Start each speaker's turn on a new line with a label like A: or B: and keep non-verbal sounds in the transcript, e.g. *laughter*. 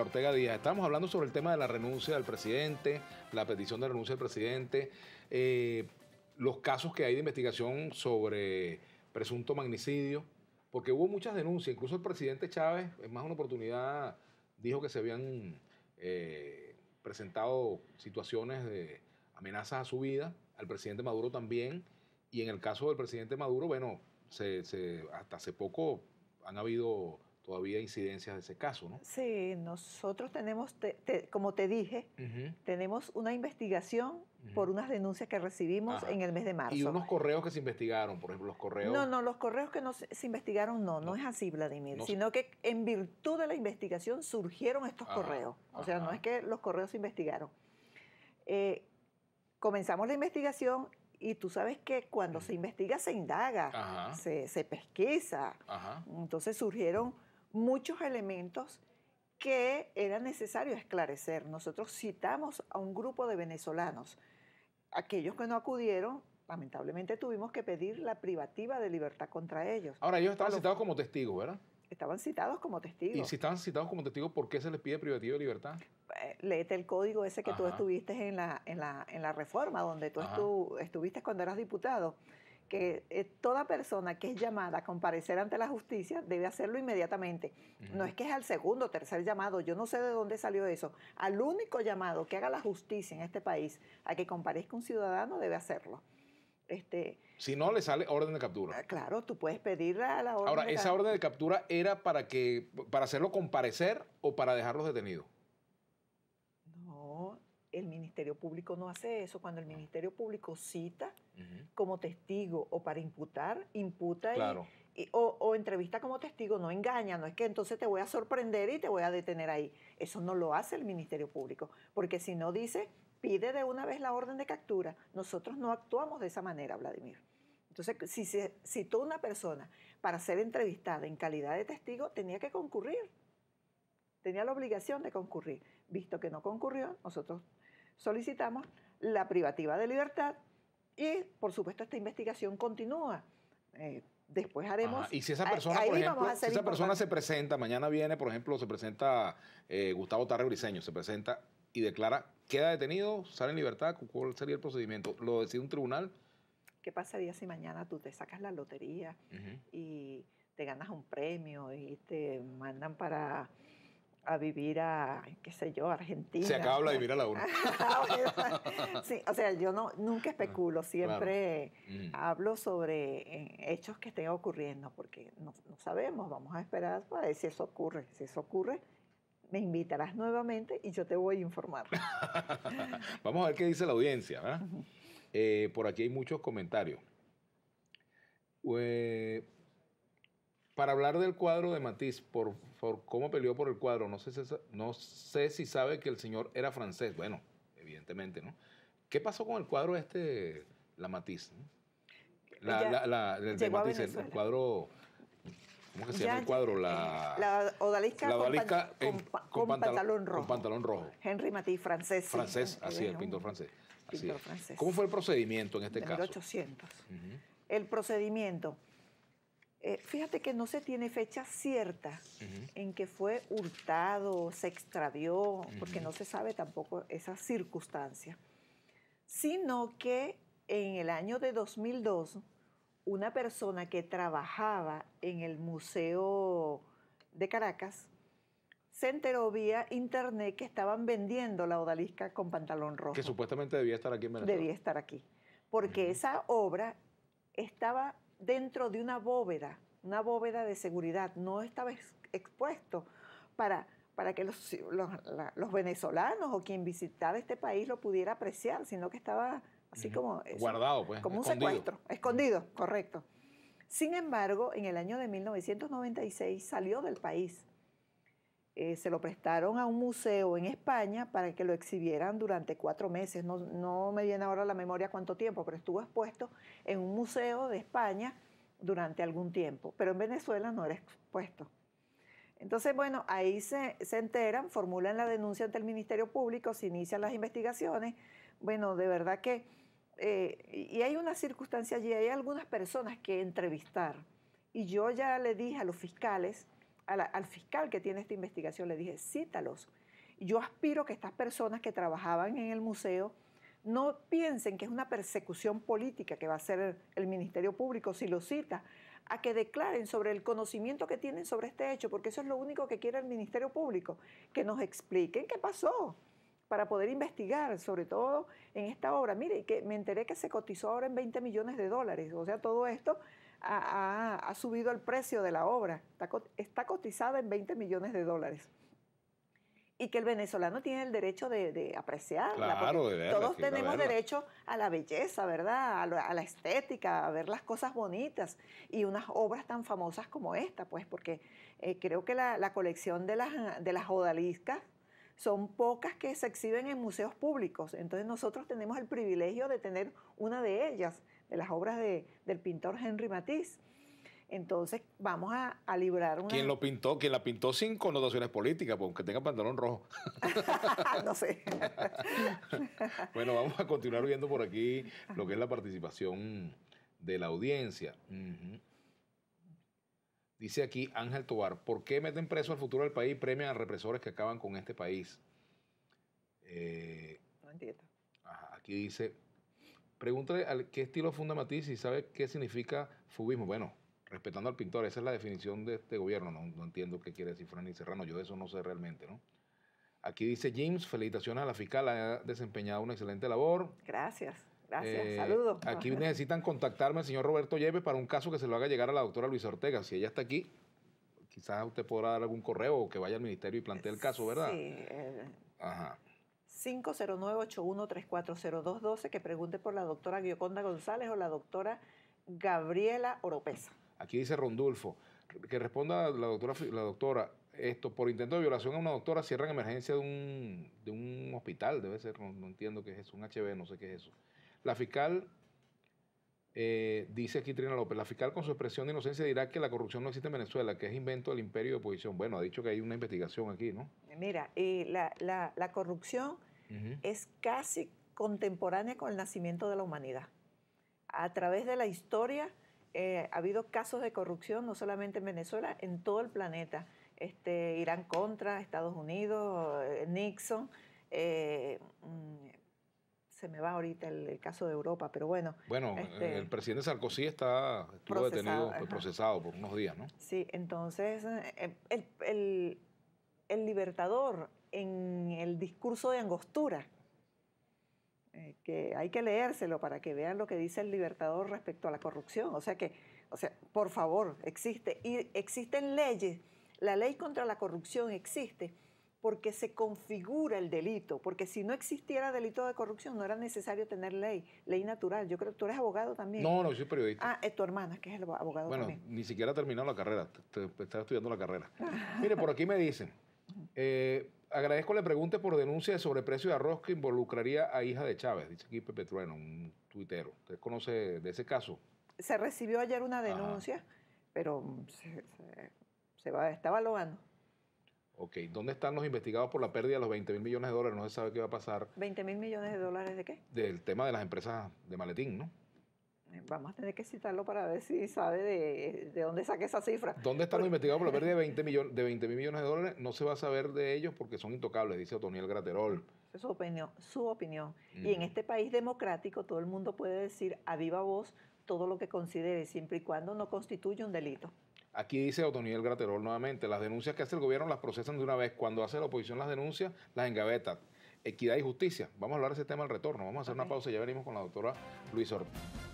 A: Ortega Díaz, estamos hablando sobre el tema de la renuncia del presidente, la petición de renuncia del presidente, eh, los casos que hay de investigación sobre presunto magnicidio, porque hubo muchas denuncias, incluso el presidente Chávez, en más una oportunidad, dijo que se habían eh, presentado situaciones de amenazas a su vida, al presidente Maduro también, y en el caso del presidente Maduro, bueno, se, hasta hace poco han habido todavía incidencias de ese caso, ¿no?
B: Sí, nosotros tenemos, como te dije, tenemos una investigación por unas denuncias que recibimos en el mes de marzo. Y unos
A: correos que se investigaron, por ejemplo, los correos. No,
B: no, los correos que no se, investigaron no, no, es así, Vladimir, sino que en virtud de la investigación surgieron estos correos. O sea, no es que los correos se investigaron. Eh, comenzamos la investigación y tú sabes que cuando se investiga se indaga, se, se, pesquisa. Entonces surgieron muchos elementos que era necesario esclarecer. Nosotros citamos a un grupo de venezolanos. Aquellos que no acudieron, lamentablemente tuvimos que pedir la privativa de libertad contra ellos.
A: Ahora, ellos estaban citados como testigos, ¿verdad?
B: Estaban citados como testigos. ¿Y si
A: estaban citados como testigos, por qué se les pide privativa de libertad?
B: Eh, léete el código ese que tú estuviste en la, en la, reforma, donde tú estuviste cuando eras diputado que eh, toda persona que es llamada a comparecer ante la justicia debe hacerlo inmediatamente. No es que es al segundo o tercer llamado, yo no sé de dónde salió eso. Al único llamado que haga la justicia en este país a que comparezca un ciudadano debe hacerlo. Este,
A: si no, le sale orden de
B: captura. Ah, claro, tú puedes pedirle a la orden. Ahora, ¿esa orden
A: de captura era para, que, para hacerlo comparecer o para dejarlos detenidos?
B: el Ministerio Público no hace eso. Cuando el ah. Ministerio Público cita como testigo o para imputar, imputa y, o, entrevista como testigo, no engaña, no es que entonces te voy a sorprender y te voy a detener ahí. Eso no lo hace el Ministerio Público, porque si no dice, pide de una vez la orden de captura. Nosotros no actuamos de esa manera, Vladimir. Entonces, si se citó una persona para ser entrevistada en calidad de testigo, tenía que concurrir. Tenía la obligación de concurrir. Visto que no concurrió, nosotros solicitamos la privativa de libertad y, por supuesto, esta investigación continúa. Eh, después haremos. y si esa persona, esa persona se
A: presenta, mañana viene, por ejemplo, se presenta eh, Gustavo Tarre Briseño, se presenta y declara, queda detenido, sale en libertad, ¿cuál sería el procedimiento? ¿Lo decide un tribunal?
B: ¿Qué pasaría si mañana tú te sacas la lotería y te ganas un premio y te mandan para a vivir a, qué sé yo, Argentina. Se acaba de vivir a la una. *laughs* Ah, sí, o sea, yo no, nunca ah, especulo, siempre hablo sobre eh, hechos que estén ocurriendo, porque no, sabemos, vamos a esperar para pues, ver si eso ocurre. Si eso ocurre, me invitarás nuevamente y yo te voy a informar. *laughs*
A: vamos a ver qué dice la audiencia, ¿verdad? Eh, por aquí hay muchos comentarios. Eh, para hablar del cuadro de Matiz, por, cómo peleó por el cuadro, no sé, si, sabe que el señor era francés. Bueno, evidentemente, ¿no? ¿Qué pasó con el cuadro este, la Matisse? La, la, el, cuadro ¿Cómo se llama el cuadro? La, odalisca, con, pantalón, rojo.
B: Henry Matisse, francés. Francés, así el pintor
A: francés. ¿Cómo fue el procedimiento en este caso? 1800.
B: El procedimiento. Eh, fíjate que no se tiene fecha cierta en que fue hurtado, se extravió, porque no se sabe tampoco esa circunstancia, sino que en el año de 2002 una persona que trabajaba en el Museo de Caracas se enteró vía internet que estaban vendiendo la odalisca con pantalón rojo. Que
A: supuestamente debía estar aquí en Venezuela. Debía
B: estar aquí, porque esa obra estaba dentro de una bóveda, una bóveda de seguridad, no estaba expuesto para, para que los, los, venezolanos o quien visitara este país lo pudiera apreciar, sino que estaba así como... Eh, Guardado, pues. Como un secuestro, escondido, correcto. Sin embargo, en el año de 1996 salió del país eh, se lo prestaron a un museo en España para que lo exhibieran durante cuatro meses. No, me viene ahora a la memoria cuánto tiempo, pero estuvo expuesto en un museo de España durante algún tiempo. Pero en Venezuela no era expuesto. Entonces, bueno, ahí se, enteran, formulan la denuncia ante el Ministerio Público, se inician las investigaciones. Bueno, de verdad que... Eh, y hay una circunstancia allí, hay algunas personas que entrevistar. Y yo ya le dije a los fiscales, al fiscal que tiene esta investigación, le dije, cítalos. Yo aspiro que estas personas que trabajaban en el museo no piensen que es una persecución política que va a hacer el Ministerio Público si lo cita, a que declaren sobre el conocimiento que tienen sobre este hecho, porque eso es lo único que quiere el Ministerio Público, que nos expliquen qué pasó para poder investigar, sobre todo en esta obra. Mire, que me enteré que se cotizó ahora en 20 millones de dólares, o sea, todo esto ha, subido el precio de la obra, está, cotizada en 20 millones de dólares. Y que el venezolano tiene el derecho de, apreciar. apreciarla. Claro, todos tenemos derecho a la belleza, ¿verdad? A, la estética, a ver las cosas bonitas. Y unas obras tan famosas como esta, pues, porque eh, creo que la, colección de las, de las odaliscas son pocas que se exhiben en museos públicos. Entonces nosotros tenemos el privilegio de tener una de ellas de las obras del pintor Henry Matisse. Entonces vamos a, librar una... ¿Quién
A: lo pintó? ¿Quién la pintó sin connotaciones políticas? porque aunque tenga pantalón rojo.
B: *laughs* no sé.
A: *laughs* bueno, vamos a continuar viendo por aquí lo que es la participación de la audiencia. Dice aquí Ángel Tobar, ¿por qué meten preso al futuro del país y premian a represores que acaban con este país? Eh,
B: no entiendo. Ajá,
A: aquí dice, Pregúntale al qué estilo funda Matisse y sabe qué significa fubismo. Bueno, respetando al pintor, esa es la definición de este gobierno. No, no entiendo qué quiere decir Franny Serrano, yo eso no sé realmente, ¿no? Aquí dice James, felicitaciones a la fiscal, ha desempeñado una excelente labor.
B: Gracias. Gracias, eh, saludos. Aquí
A: necesitan contactarme al señor Roberto Yepes para un caso que se lo haga llegar a la doctora Luisa Ortega. Si ella está aquí, quizás usted podrá dar algún correo o que vaya al ministerio y plantee el caso, ¿verdad? Sí.
B: Eh, Ajá. 509-81340212 que pregunte por la doctora Gioconda González o la doctora Gabriela Oropesa.
A: Aquí dice Rondulfo, que responda la doctora, la doctora esto por intento de violación a una doctora cierran emergencia de un, hospital, debe ser, no, entiendo qué es eso, un HB, no sé qué es eso. La fiscal, eh, dice aquí Trina López, la fiscal con su expresión de inocencia dirá que la corrupción no existe en Venezuela, que es invento del imperio de oposición. Bueno, ha dicho que hay una investigación aquí, ¿no?
B: Mira, eh, la, la corrupción es casi contemporánea con el nacimiento de la humanidad. A través de la historia eh, ha habido casos de corrupción, no solamente en Venezuela, en todo el planeta. Este, Irán contra Estados Unidos, eh, Nixon, eh, mm, se me va ahorita el, caso de Europa, pero bueno. Bueno, este, el
A: presidente Sarkozy está estuvo detenido, procesado por unos días, ¿no?
B: Sí, entonces el, el libertador en el discurso de Angostura, eh, que hay que leérselo para que vean lo que dice el libertador respecto a la corrupción. O sea que, o sea, por favor, existe. Y existen leyes. La ley contra la corrupción existe porque se configura el delito, porque si no existiera delito de corrupción no era necesario tener ley, ley natural. Yo creo que tú eres abogado también. No, no, yo soy periodista. Ah, es eh, tu hermana, que es el abogado también. Bueno,
A: ni siquiera ha terminado la carrera, está estudiando la carrera. *laughs* Mire, por aquí me dicen, eh, agradezco la pregunta por denuncia de sobreprecio de arroz que involucraría a hija de Chávez, dice aquí Pepe Trueno, un tuitero. ¿Usted conoce de ese caso?
B: Se recibió ayer una denuncia, pero se, se, va, está evaluando.
A: Ok, ¿dónde están los investigados por la pérdida de los 20 mil millones de dólares? No se sabe qué va a pasar.
B: ¿20 mil millones de dólares de qué?
A: Del tema de las empresas de maletín, ¿no? Vamos
B: a tener que citarlo para ver si sabe de, dónde saque esa cifra.
A: ¿Dónde están los investigados por la pérdida de 20, *laughs* millones, de 20 mil millones de dólares? No se va a saber de ellos porque son intocables, dice Otoniel Graterol.
B: Su opinión. Su opinión. Y en este país democrático todo el mundo puede decir a viva voz todo lo que considere, siempre y cuando no constituye un delito.
A: Aquí dice Otoniel Graterol nuevamente, las denuncias que hace el gobierno las procesan de una vez. Cuando hace la oposición las denuncias, las engaveta. Equidad y justicia. Vamos a hablar de ese tema al retorno. Vamos a hacer una pausa y ya venimos con la doctora Luis Ortega.